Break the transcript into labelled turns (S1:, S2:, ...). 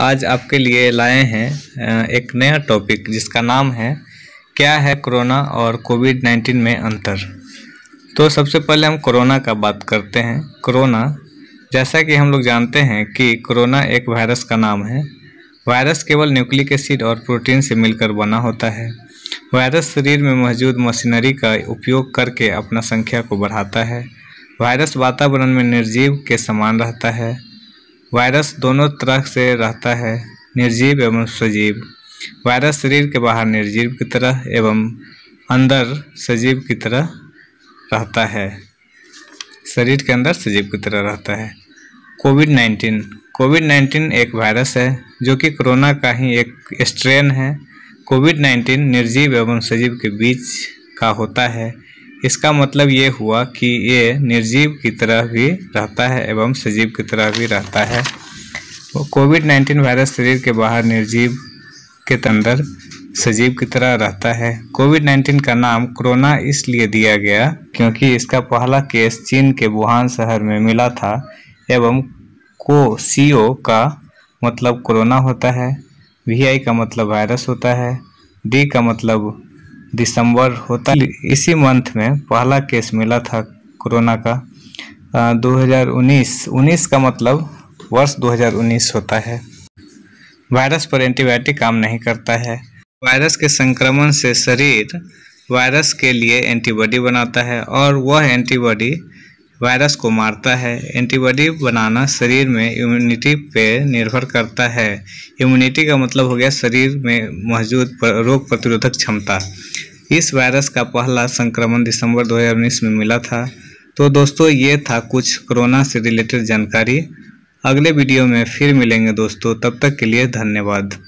S1: आज आपके लिए लाए हैं एक नया टॉपिक जिसका नाम है क्या है कोरोना और कोविड नाइन्टीन में अंतर तो सबसे पहले हम कोरोना का बात करते हैं कोरोना जैसा कि हम लोग जानते हैं कि कोरोना एक वायरस का नाम है वायरस केवल न्यूक्लिक एसिड और प्रोटीन से मिलकर बना होता है वायरस शरीर में मौजूद मशीनरी का उपयोग करके अपना संख्या को बढ़ाता है वायरस वातावरण में निर्जीव के समान रहता है वायरस दोनों तरह से रहता है निर्जीव एवं सजीव वायरस शरीर के बाहर निर्जीव की तरह एवं अंदर सजीव की तरह रहता है शरीर के अंदर सजीव की तरह रहता है कोविड नाइन्टीन कोविड नाइन्टीन एक वायरस है जो कि कोरोना का ही एक स्ट्रेन है कोविड नाइन्टीन निर्जीव एवं सजीव के बीच का होता है इसका मतलब ये हुआ कि ये निर्जीव की तरह भी रहता है एवं सजीव की तरह भी रहता है कोविड नाइन्टीन वायरस शरीर के बाहर निर्जीव के अंदर सजीव की तरह रहता है कोविड नाइन्टीन का नाम कोरोना इसलिए दिया गया क्योंकि इसका पहला केस चीन के वुहान शहर में मिला था एवं को ओ का मतलब कोरोना होता है वी आई का मतलब वायरस होता है डी का मतलब दिसंबर होता इसी मंथ में पहला केस मिला था कोरोना का आ, 2019 19 का मतलब वर्ष 2019 होता है वायरस पर एंटीबायोटिक काम नहीं करता है वायरस के संक्रमण से शरीर वायरस के लिए एंटीबॉडी बनाता है और वह एंटीबॉडी वायरस को मारता है एंटीबॉडी बनाना शरीर में इम्यूनिटी पे निर्भर करता है इम्यूनिटी का मतलब हो गया शरीर में मौजूद रोग प्रतिरोधक क्षमता इस वायरस का पहला संक्रमण दिसंबर 2019 में मिला था तो दोस्तों ये था कुछ कोरोना से रिलेटेड जानकारी अगले वीडियो में फिर मिलेंगे दोस्तों तब तक के लिए धन्यवाद